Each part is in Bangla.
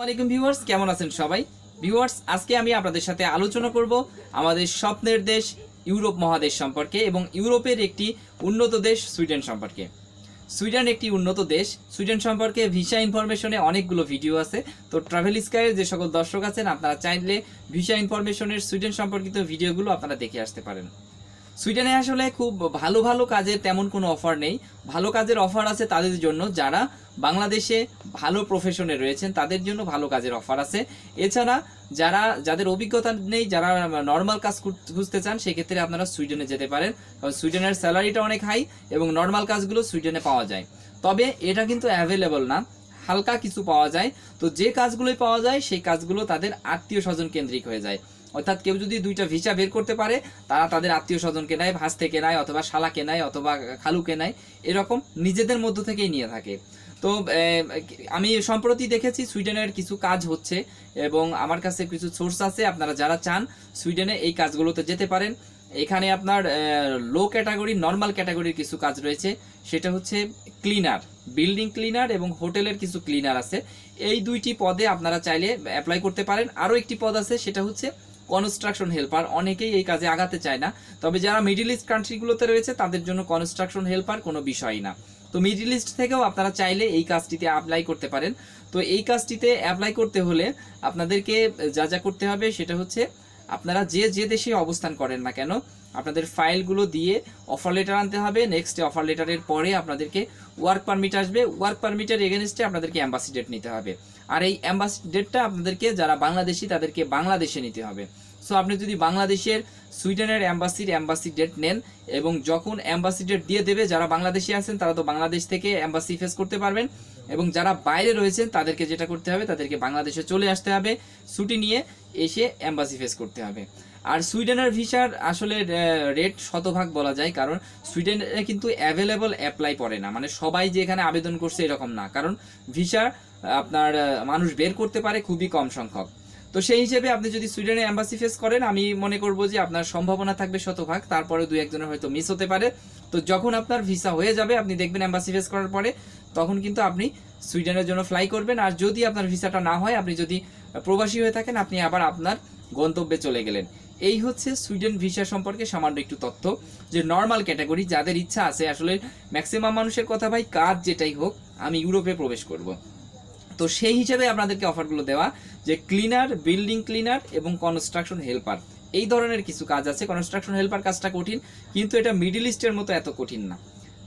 আসসালামাইকুম ভিউয়ার্স কেমন আছেন সবাই ভিউয়ার্স আজকে আমি আপনাদের সাথে আলোচনা করব আমাদের স্বপ্নের দেশ ইউরোপ মহাদেশ সম্পর্কে এবং ইউরোপের একটি উন্নত দেশ সুইডেন সম্পর্কে সুইডেন একটি উন্নত দেশ সুইডেন সম্পর্কে ভিসা ইনফরমেশনে অনেকগুলো ভিডিও আছে তো ট্রাভেল স্কায়ের যে সকল দর্শক আছেন আপনারা চাইলে ভিসা ইনফরমেশনের সুইডেন সম্পর্কিত ভিডিওগুলো আপনারা দেখে আসতে পারেন সুইডেনে আসলে খুব ভালো ভালো কাজের তেমন কোনো অফার নেই ভালো কাজের অফার আছে তাদের জন্য যারা বাংলাদেশে ভালো প্রফেশনে রয়েছেন তাদের জন্য ভালো কাজের অফার আছে এছাড়া যারা যাদের অভিজ্ঞতা নেই যারা নর্মাল কাজ খুঁজতে চান সেক্ষেত্রে আপনারা সুইডেনে যেতে পারেন কারণ সুইডেনের স্যালারিটা অনেক হাই এবং নর্মাল কাজগুলো সুইডেনে পাওয়া যায় তবে এটা কিন্তু অ্যাভেলেবল না হালকা কিছু পাওয়া যায় তো যে কাজগুলোই পাওয়া যায় সেই কাজগুলো তাদের আত্মীয় স্বজন কেন্দ্রিক হয়ে যায় অর্থাৎ কেউ যদি দুইটা ভিসা বের করতে পারে তারা তাদের আত্মীয় স্বজনকে নেয় ভাস্তে নেয় অথবা শালা নেয় অথবা খালুকে নেয় এরকম নিজেদের মধ্য থেকেই নিয়ে থাকে তো আমি সম্প্রতি দেখেছি সুইডেনের কিছু কাজ হচ্ছে এবং আমার কাছে কিছু সোর্স আছে আপনারা যারা চান সুইডেনে এই কাজগুলোতে যেতে পারেন এখানে আপনার লো ক্যাটাগরি নর্মাল ক্যাটাগরির কিছু কাজ রয়েছে সেটা হচ্ছে ক্লিনার বিল্ডিং ক্লিনার এবং হোটেলের কিছু ক্লিনার আছে এই দুইটি পদে আপনারা চাইলে অ্যাপ্লাই করতে পারেন আরও একটি পদ আছে সেটা হচ্ছে কনস্ট্রাকশন হেল্পার অনেকেই এই কাজে আগাতে চায় না তবে যারা মিডিল ইস্ট কান্ট্রিগুলোতে রয়েছে তাদের জন্য কনস্ট্রাকশন হেল্পার কোনো বিষয় না তো মিডিল ইস্ট থেকেও আপনারা চাইলে এই কাজটিতে অ্যাপ্লাই করতে পারেন তো এই কাজটিতে অ্যাপ্লাই করতে হলে আপনাদেরকে যা যা করতে হবে সেটা হচ্ছে আপনারা যে যে দেশে অবস্থান করেন না কেন আপনাদের ফাইলগুলো দিয়ে অফার লেটার আনতে হবে নেক্সট অফার লেটারের পরে আপনাদেরকে ওয়ার্ক পারমিট আসবে ওয়ার্ক পারমিটের এগেনস্টে আপনাদেরকে অ্যাম্বাসিডেট নিতে হবে আর এই অ্যাম্বাসেডারটা আপনাদেরকে যারা বাংলাদেশি তাদেরকে বাংলাদেশে নিতে হবে সো আপনি যদি বাংলাদেশের সুইডেনের অ্যাম্বাসির অ্যাম্বাসি ডেট নেন এবং যখন অ্যাম্বাসি ডেট দিয়ে দেবে যারা বাংলাদেশে আছেন তারা তো বাংলাদেশ থেকে অ্যাম্বাসি ফেস করতে পারবেন এবং যারা বাইরে রয়েছেন তাদেরকে যেটা করতে হবে তাদেরকে বাংলাদেশে চলে আসতে হবে ছুটি নিয়ে এসে অ্যাম্বাসি ফেস করতে হবে আর সুইডেনের ভিসার আসলে রেট শতভাগ বলা যায় কারণ সুইডেনে কিন্তু অ্যাভেলেবল অ্যাপ্লাই পড়ে না মানে সবাই যে এখানে আবেদন করছে এরকম না কারণ ভিসা আপনার মানুষ বের করতে পারে খুবই কম সংখ্যক তো সেই হিসেবে আপনি যদি সুইডেনে অ্যাম্বাসি ফেস করেন আমি মনে করব যে আপনার সম্ভাবনা থাকবে শতভাগ তারপরে দু একজনের হয়তো মিস হতে পারে তো যখন আপনার ভিসা হয়ে যাবে আপনি দেখবেন অ্যাম্বাসি ফেস করার পরে তখন কিন্তু আপনি সুইডেনের জন্য ফ্লাই করবেন আর যদি আপনার ভিসাটা না হয় আপনি যদি প্রবাসী হয়ে থাকেন আপনি আবার আপনার গন্তব্যে চলে গেলেন এই হচ্ছে সুইডেন ভিসা সম্পর্কে সামান্য একটু তথ্য যে নর্মাল ক্যাটাগরি যাদের ইচ্ছা আছে আসলে ম্যাক্সিমাম মানুষের কথা ভাই কাজ যেটাই হোক আমি ইউরোপে প্রবেশ করব। তো সেই হিসেবে আপনাদেরকে অফারগুলো দেওয়া যে ক্লিনার বিল্ডিং ক্লিনার এবং কনস্ট্রাকশন হেল্পার এই ধরনের কিছু কাজ আছে কনস্ট্রাকশন হেল্পার কাজটা কঠিন কিন্তু এটা মিডিল ইস্টের মতো এত কঠিন না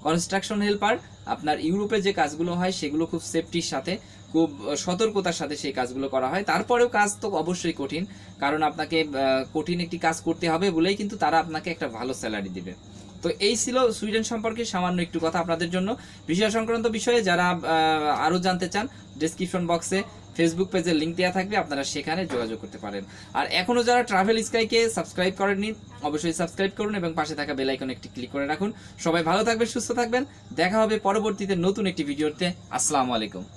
কনস্ট্রাকশন হেল্পার আপনার ইউরোপে যে কাজগুলো হয় সেগুলো খুব সেফটির সাথে খুব সতর্কতার সাথে সেই কাজগুলো করা হয় তারপরেও কাজ তো অবশ্যই কঠিন কারণ আপনাকে কঠিন একটি কাজ করতে হবে বলেই কিন্তু তারা আপনাকে একটা ভালো স্যালারি দেবে তো এই ছিল সুইডেন সম্পর্কে সামান্য একটু কথা আপনাদের জন্য বিষয় সংক্রান্ত বিষয়ে যারা আরও জানতে চান ডিসক্রিপশন বক্সে ফেসবুক পেজের লিঙ্ক দেওয়া থাকবে আপনারা সেখানে যোগাযোগ করতে পারেন আর এখনও যারা ট্রাভেল স্কাইকে সাবস্ক্রাইব করেননি অবশ্যই সাবস্ক্রাইব করুন এবং পাশে থাকা বেলাইকন একটি ক্লিক করে রাখুন সবাই ভালো থাকবেন সুস্থ থাকবেন দেখা হবে পরবর্তীতে নতুন একটি ভিডিওতে আসসালামু আলাইকুম